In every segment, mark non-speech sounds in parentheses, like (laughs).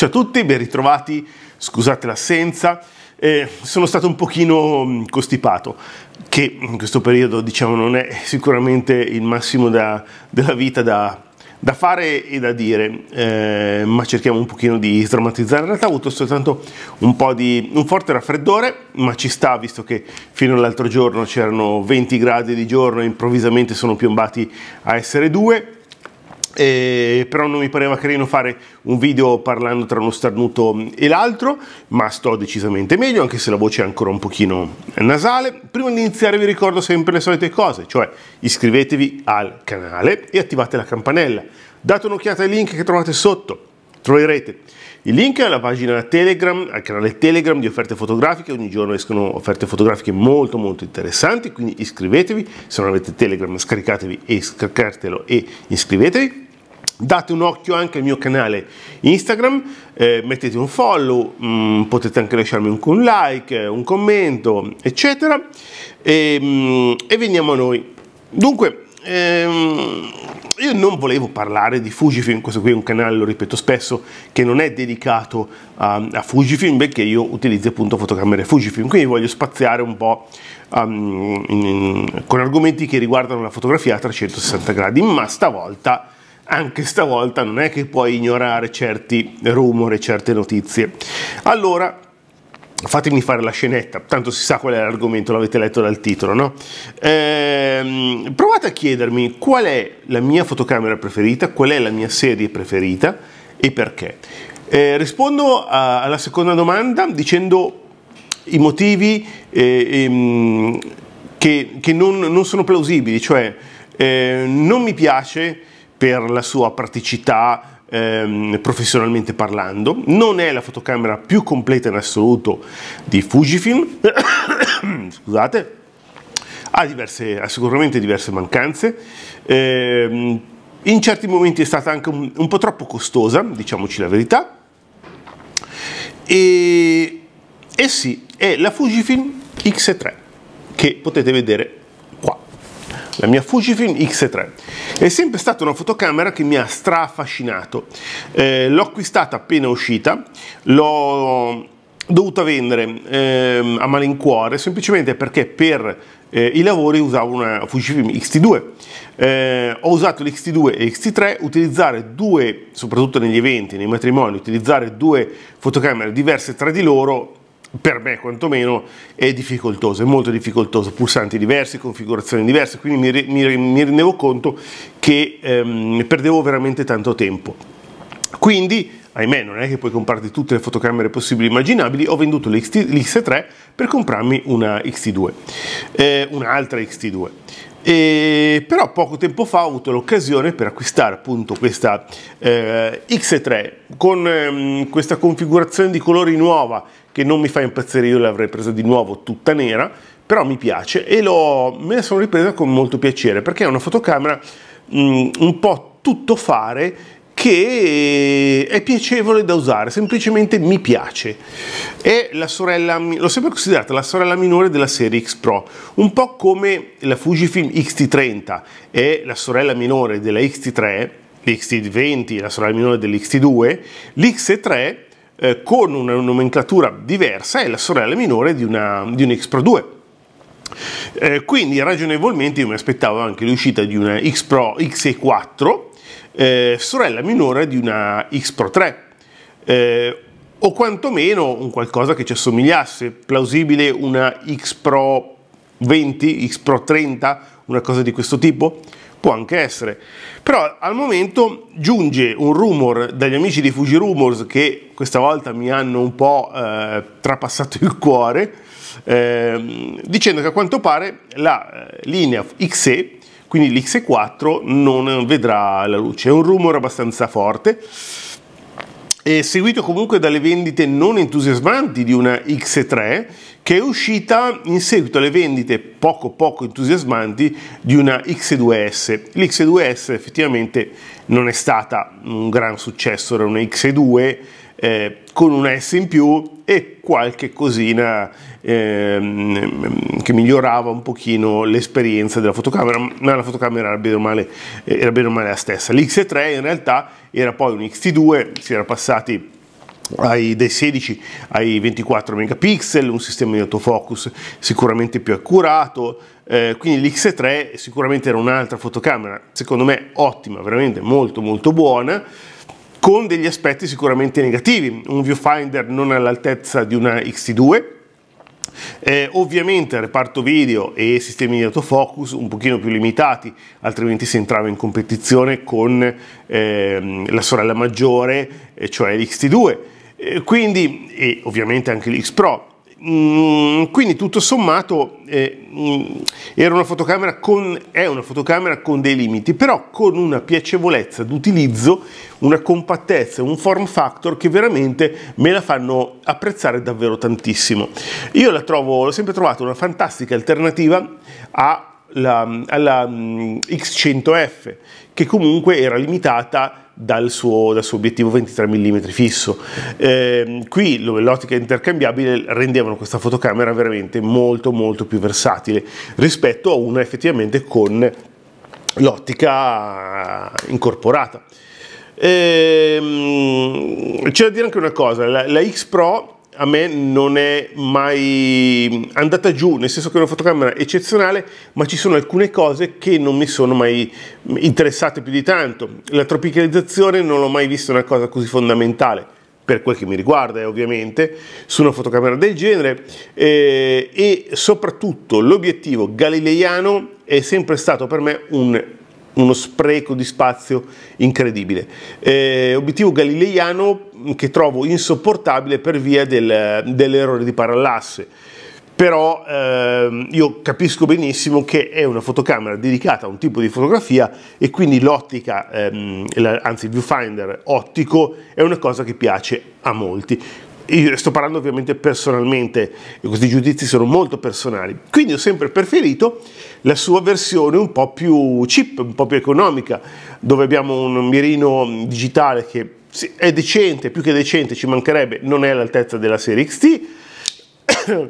Ciao a tutti, ben ritrovati, scusate l'assenza, eh, sono stato un pochino mm, costipato, che in questo periodo diciamo non è sicuramente il massimo da, della vita da, da, fare e da dire, eh, ma cerchiamo un pochino di sdrammatizzare. In realtà ho avuto soltanto un po' di un forte raffreddore, ma ci sta visto che fino all'altro giorno c'erano 20 gradi di giorno e improvvisamente sono piombati a essere due. Eh, però non mi pareva carino fare un video parlando tra uno starnuto e l'altro, ma sto decisamente meglio, anche se la voce è ancora un pochino nasale. Prima di iniziare vi ricordo sempre le solite cose, cioè iscrivetevi al canale e attivate la campanella. Date un'occhiata ai link che trovate sotto Troverete il link alla pagina Telegram, al canale Telegram di offerte fotografiche, ogni giorno escono offerte fotografiche molto molto interessanti, quindi iscrivetevi, se non avete Telegram scaricatevi e scaricatelo e iscrivetevi. Date un occhio anche al mio canale Instagram, eh, mettete un follow, mh, mm, potete anche lasciarmi un, un, like, un commento, eccetera. E, mh, mm, e veniamo a noi. Dunque, ehm, io non volevo parlare di Fujifilm, questo qui è un canale, lo ripeto spesso, che non è dedicato um, a Fujifilm perché io utilizzo appunto fotocamere Fujifilm, quindi voglio spaziare un po' um, in, in, con argomenti che riguardano la fotografia a 360 gradi, ma stavolta, anche stavolta non è che puoi ignorare certi rumori, certe notizie. Allora, fatemi fare la scenetta, tanto si sa qual è l'argomento, l'avete letto dal titolo, no? Ehm, provate a chiedermi qual è la mia fotocamera preferita, qual è la mia serie preferita e perché. Eh, rispondo a, alla seconda domanda dicendo i motivi eh, ehm, che, che non, non, sono plausibili, cioè eh, non mi piace per la sua praticità, ehm, professionalmente parlando, non è la fotocamera più completa in assoluto di Fujifilm, (coughs) scusate, ha diverse, ha sicuramente diverse mancanze, ehm, in certi momenti è stata anche un, un po' troppo costosa, diciamoci la verità, e, e eh sì, è la Fujifilm X3 che potete vedere la mia Fujifilm X3. È sempre stata una fotocamera che mi ha straaffascinato. Eh, l'ho acquistata appena uscita, l'ho dovuta vendere ehm, a malincuore semplicemente perché per eh, i lavori usavo una Fujifilm X-T2. Eh, ho usato lx 2 e lx 3 utilizzare due, soprattutto negli eventi, nei matrimoni, utilizzare due fotocamere diverse tra di loro per me quantomeno è difficoltoso, è molto difficoltoso, pulsanti diversi, configurazioni diverse, quindi mi, mi, mi rendevo conto che ehm, perdevo veramente tanto tempo. Quindi, ahimè, non è che puoi comprarti tutte le fotocamere possibili e immaginabili, ho venduto l'X, 3 per comprarmi una x 2 eh, un'altra xt 2 E però poco tempo fa ho avuto l'occasione per acquistare appunto questa eh, X3 con ehm, questa configurazione di colori nuova che non mi fa impazzire, io l'avrei presa di nuovo tutta nera, però mi piace e me la sono ripresa con molto piacere perché è una fotocamera mh, mm, un po' tutto fare che è piacevole da usare, semplicemente mi piace. È la sorella, l'ho sempre considerata la sorella minore della serie X Pro, un po' come la Fujifilm X-T30 è la sorella minore della X-T3, l'X-T20 è la sorella minore dell'X-T2, l'X-T3 eh, con una nomenclatura diversa, è la sorella minore di, una, di un X-Pro2. Eh, quindi ragionevolmente io mi aspettavo anche l'uscita di una X-Pro XE4, eh, sorella minore di una X-Pro 3 eh, o quantomeno un qualcosa che ci assomigliasse, plausibile una X Pro 20, X Pro 30, una cosa di questo tipo? Può anche essere. Però al momento giunge un rumor dagli amici di Fuji Rumors che questa volta mi hanno un po' eh, trapassato il cuore, eh, dicendo che a quanto pare la eh, linea XE, quindi lx 4 non vedrà la luce. È un rumor abbastanza forte. E seguito comunque dalle vendite non entusiasmanti di una X3 che è uscita in seguito alle vendite poco poco entusiasmanti di una X2S. L'X2S effettivamente non è stata un gran successo, era una X2 eh, con una S in più e qualche cosina ehm, che migliorava un pochino l'esperienza della fotocamera, ma la fotocamera era bene o male, era bene o male la stessa. L'X3 in realtà era poi un X2, si era passati hai dai 16 ai 24 megapixel, un sistema di autofocus sicuramente più accurato, eh, quindi l'X3 sicuramente era un'altra fotocamera, secondo me ottima, veramente molto molto buona, con degli aspetti sicuramente negativi, un viewfinder non all'altezza di una X2 t eh, ovviamente reparto video e sistemi di autofocus un pochino più limitati, altrimenti si entrava in competizione con ehm, la sorella maggiore, eh, cioè l'X-T2. Eh, quindi, e ovviamente anche l'X Pro. Mm, quindi tutto sommato eh, mm, era una fotocamera con, è una fotocamera con dei limiti, però con una piacevolezza d'utilizzo, una compattezza, un form factor che veramente me la fanno apprezzare davvero tantissimo. Io la trovo, l'ho sempre trovata una fantastica alternativa a la, alla mm, X100F, che comunque era limitata dal suo, dal suo obiettivo 23 mm fisso. Eh, qui l'ottica intercambiabile rendevano questa fotocamera veramente molto molto più versatile rispetto a una effettivamente con l'ottica incorporata. Ehm, c'è da dire anche una cosa, la, la X Pro a me non è mai andata giù, nel senso che è una fotocamera eccezionale, ma ci sono alcune cose che non mi sono mai interessate più di tanto. La tropicalizzazione non l'ho mai vista una cosa così fondamentale, per quel che mi riguarda eh, ovviamente, su una fotocamera del genere eh, e soprattutto l'obiettivo galileiano è sempre stato per me un uno spreco di spazio incredibile. Eh, obiettivo galileiano che trovo insopportabile per via del, dell'errore di parallasse. Però eh, io capisco benissimo che è una fotocamera dedicata a un tipo di fotografia e quindi l'ottica, ehm, anzi il viewfinder ottico, è una cosa che piace a molti io sto parlando ovviamente personalmente, questi giudizi sono molto personali, quindi ho sempre preferito la sua versione un po' più cheap, un po' più economica, dove abbiamo un mirino digitale che è decente, più che decente ci mancherebbe, non è all'altezza della serie XT, (coughs)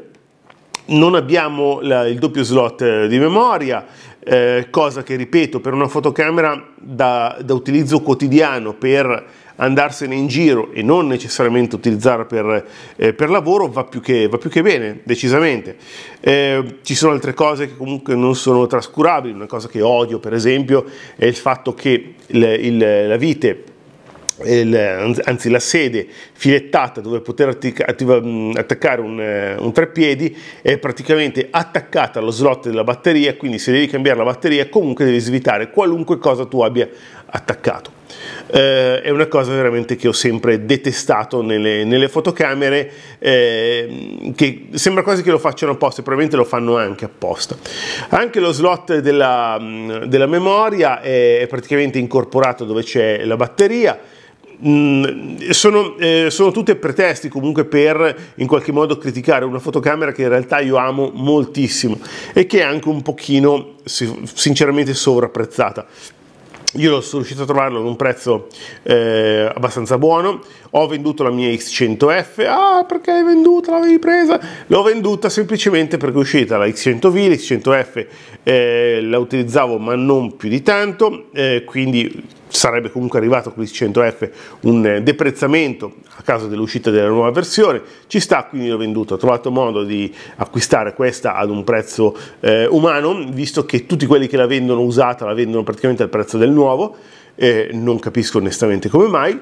non abbiamo la, il doppio slot eh, di memoria, eh, cosa che ripeto per una fotocamera da, da utilizzo quotidiano per andarsene in giro e non necessariamente utilizzare per, eh, per lavoro va più, che, va più, che, bene, decisamente. Eh, ci sono altre cose che comunque non sono trascurabili, una cosa che odio per esempio è il fatto che il, il, la vite anzi la sede filettata dove poter attaccare un, eh, un, treppiedi è praticamente attaccata allo slot della batteria quindi se devi cambiare la batteria comunque devi svitare qualunque cosa tu abbia attaccato eh, è una cosa veramente che ho sempre detestato nelle, nelle fotocamere, eh, che sembra quasi che lo facciano apposta, probabilmente lo fanno anche apposta. Anche lo slot della, mm, della memoria è praticamente incorporato dove c'è la batteria. Mm, sono, eh, sono, tutte pretesti comunque per in qualche modo criticare una fotocamera che in realtà io amo moltissimo e che è anche un pochino sinceramente sovrapprezzata io sono riuscito a trovarlo ad un prezzo eh, abbastanza buono, ho venduto la mia X100F, ah perché l'hai venduta, l'avevi presa? L'ho venduta semplicemente perché è uscita la X100V, la x 100 f eh, la utilizzavo ma non più di tanto, eh, quindi sarebbe comunque arrivato con l'IC100F un eh, deprezzamento a causa dell'uscita della nuova versione, ci sta quindi l'ho venduto, ho trovato modo di acquistare questa ad un prezzo eh, umano, visto che tutti quelli che la vendono usata la vendono praticamente al prezzo del nuovo, eh, non capisco onestamente come mai.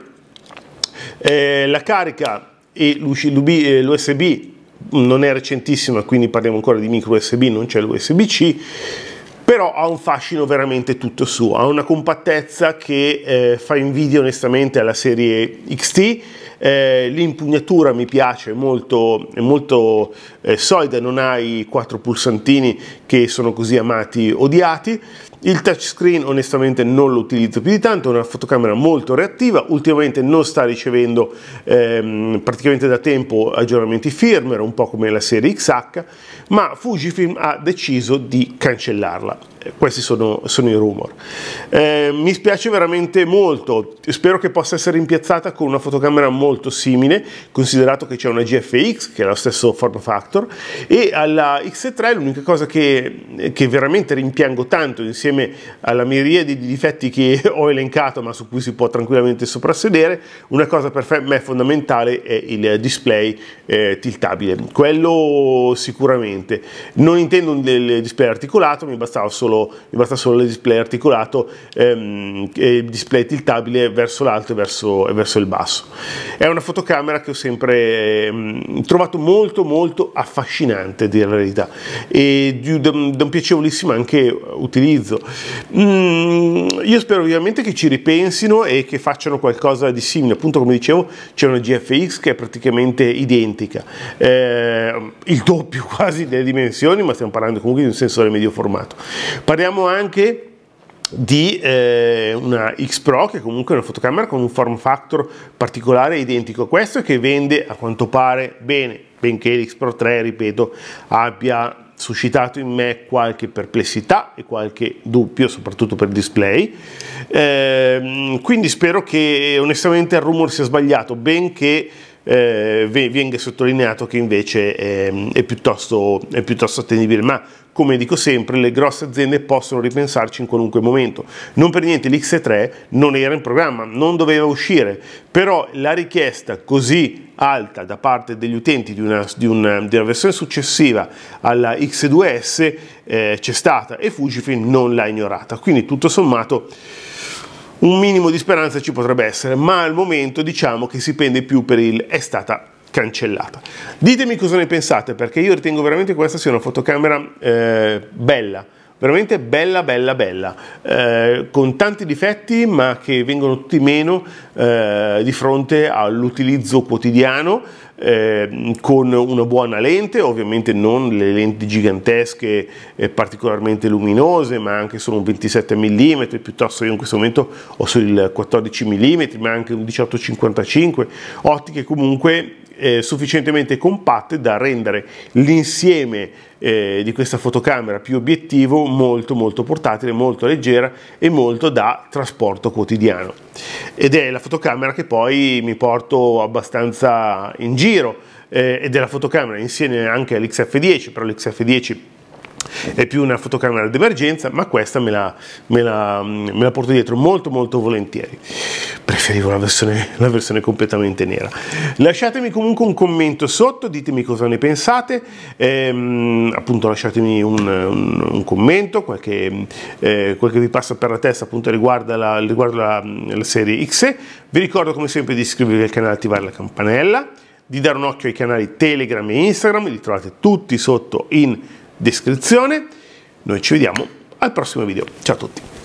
Eh, la carica e l'USB eh, non è recentissima, quindi parliamo ancora di micro USB, non c'è l'USB-C però ha un fascino veramente tutto suo, ha una compattezza che eh, fa invidia onestamente alla serie XT, eh, l'impugnatura mi piace, è molto, è molto eh, solida, non ha i quattro pulsantini che sono così amati odiati, il touchscreen onestamente non lo utilizzo più di tanto, è una fotocamera molto reattiva, ultimamente non sta ricevendo ehm, praticamente da tempo aggiornamenti firmware, un po' come la serie XH, ma Fujifilm ha deciso di cancellarla. Eh, questi sono, sono i rumor. Eh, mi spiace veramente molto, spero che possa essere rimpiazzata con una fotocamera molto simile, considerato che c'è una GFX, che è lo stesso form factor, e alla X3 l'unica cosa che, che veramente rimpiango tanto, insieme alla miriade di difetti che (laughs) ho elencato, ma su cui si può tranquillamente soprassedere, una cosa per me fondamentale è il display eh, tiltabile. Quello sicuramente assolutamente. Non intendo un display articolato, mi, solo, mi basta solo il display articolato ehm, e il display tiltabile verso l'alto e verso, e verso, il basso. È una fotocamera che ho sempre ehm, trovato molto molto affascinante, dire la verità, e da un piacevolissimo anche utilizzo. Mm, io spero ovviamente che ci ripensino e che facciano qualcosa di simile, appunto come dicevo c'è una GFX che è praticamente identica, eh, il doppio (laughs) quasi delle dimensioni, ma stiamo parlando comunque di un sensore medio formato. Parliamo anche di eh, una X Pro che comunque è una fotocamera con un form factor particolare identico a questo che vende a quanto pare bene, benché l'X Pro 3, ripeto, abbia suscitato in me qualche perplessità e qualche dubbio, soprattutto per display. Eh, quindi spero che onestamente il rumor sia sbagliato, benché eh, viene sottolineato che invece è, ehm, è, piuttosto, è piuttosto attenibile, ma come dico sempre, le grosse aziende possono ripensarci in qualunque momento. Non per niente l'X3 non era in programma, non doveva uscire, però la richiesta così alta da parte degli utenti di una, di una, di una versione successiva alla X2S eh, c'è stata e Fujifilm non l'ha ignorata. Quindi tutto sommato un minimo di speranza ci potrebbe essere, ma al momento diciamo che si pende più per il è stata cancellata. Ditemi cosa ne pensate, perché io ritengo veramente che questa sia una fotocamera eh, bella, veramente bella bella bella, eh, con tanti difetti ma che vengono tutti meno eh, di fronte all'utilizzo quotidiano eh, con una buona lente, ovviamente non le lenti gigantesche eh, particolarmente luminose, ma anche solo un 27 mm, piuttosto io in questo momento ho sul 14 mm, ma anche un 18-55, ottiche comunque eh, sufficientemente compatte da rendere l'insieme eh, di questa fotocamera più obiettivo molto molto portatile, molto leggera e molto da trasporto quotidiano. Ed è la fotocamera che poi mi porto abbastanza in giro eh, ed è la fotocamera insieme anche all'XF10, però l'XF10 è più una fotocamera d'emergenza, ma questa me la, me, la, me la, porto dietro molto molto volentieri. Preferivo la versione, la versione, completamente nera. Lasciatemi comunque un commento sotto, ditemi cosa ne pensate, ehm, appunto lasciatemi un, un, un commento, qualche, eh, quel che vi passa per la testa appunto riguardo la, riguardo serie X Vi ricordo come sempre di iscrivervi al canale e attivare la campanella, di dare un occhio ai canali Telegram e Instagram, li trovate tutti sotto in descrizione. Noi ci vediamo al prossimo video. Ciao a tutti!